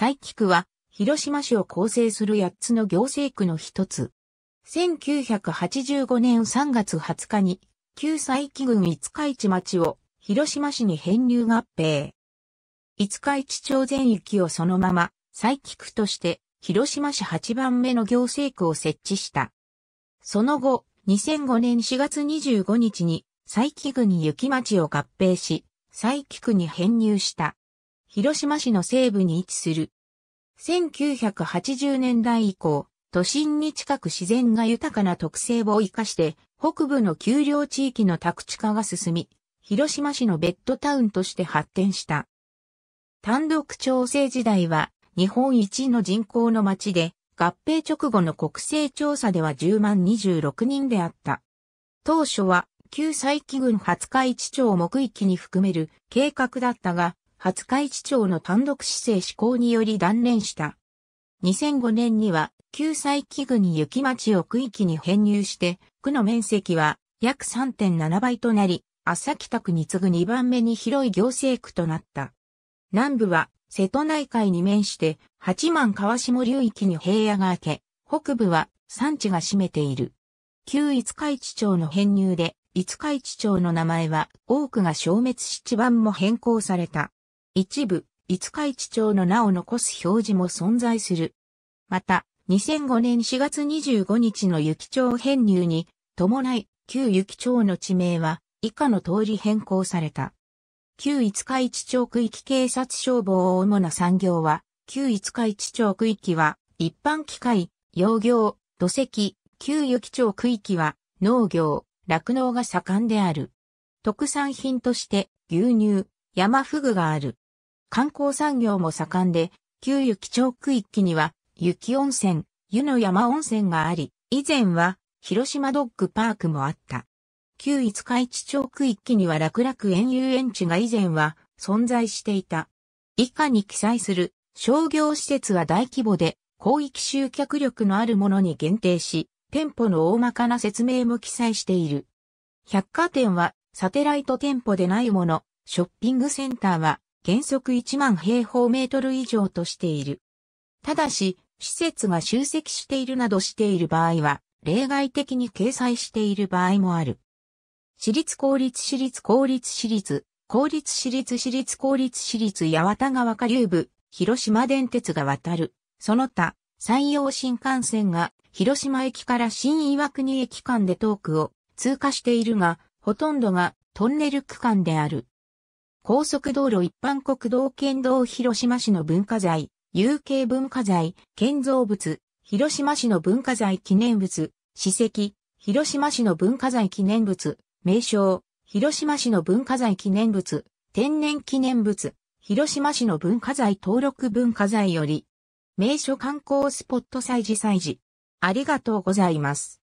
佐伯区は、広島市を構成する八つの行政区の一つ。1985年3月20日に、旧佐伯郡五日市町を広島市に編入合併。五日市町全域をそのまま、佐伯区として、広島市8番目の行政区を設置した。その後、2005年4月25日に、佐伯郡雪町を合併し、佐伯区に編入した。広島市の西部に位置する。1980年代以降、都心に近く自然が豊かな特性を生かして、北部の丘陵地域の宅地化が進み、広島市のベッドタウンとして発展した。単独調整時代は、日本一の人口の町で、合併直後の国勢調査では10万26人であった。当初は、旧佐伯郡廿日市町目域に含める計画だったが、廿日市町の単独市政施行により断念した。2005年には、旧西木に雪町を区域に編入して、区の面積は約3.7倍となり、朝北区に次ぐ2番目に広い行政区となった。南部は瀬戸内海に面して八幡川下流域に平野が明け、北部は山地が占めている。旧五日市町の編入で、五日市町の名前は多くが消滅し地盤も変更された。一部、五日市町の名を残す表示も存在する。また、2005年4月25日の雪町編入に伴い、旧雪町の地名は以下の通り変更された。旧五日市町区域警察消防を主な産業は、旧五日市町区域は一般機械、養業、土石、旧雪町区域は農業、酪農が盛んである。特産品として牛乳、山フグがある。観光産業も盛んで、旧雪町区域には、雪温泉、湯の山温泉があり、以前は、広島ドッグパークもあった。旧五日市町区域には楽楽園遊園地が以前は存在していた。以下に記載する商業施設は大規模で広域集客力のあるものに限定し、店舗の大まかな説明も記載している。百貨店はサテライト店舗でないもの、ショッピングセンターは原則1万平方メートル以上としている。ただし、施設が集積しているなどしている場合は、例外的に掲載している場合もある。私立公立私立公立私立、公立私立私立公立私立八幡川下流部、広島電鉄が渡る、その他、山陽新幹線が広島駅から新岩国駅間でトークを通過しているが、ほとんどがトンネル区間である。高速道路一般国道県道広島市の文化財、有形文化財、建造物、広島市の文化財記念物、史跡、広島市の文化財記念物、名称、広島市の文化財記念物、天然記念物、広島市の文化財登録文化財より、名所観光スポット祭事祭事。ありがとうございます。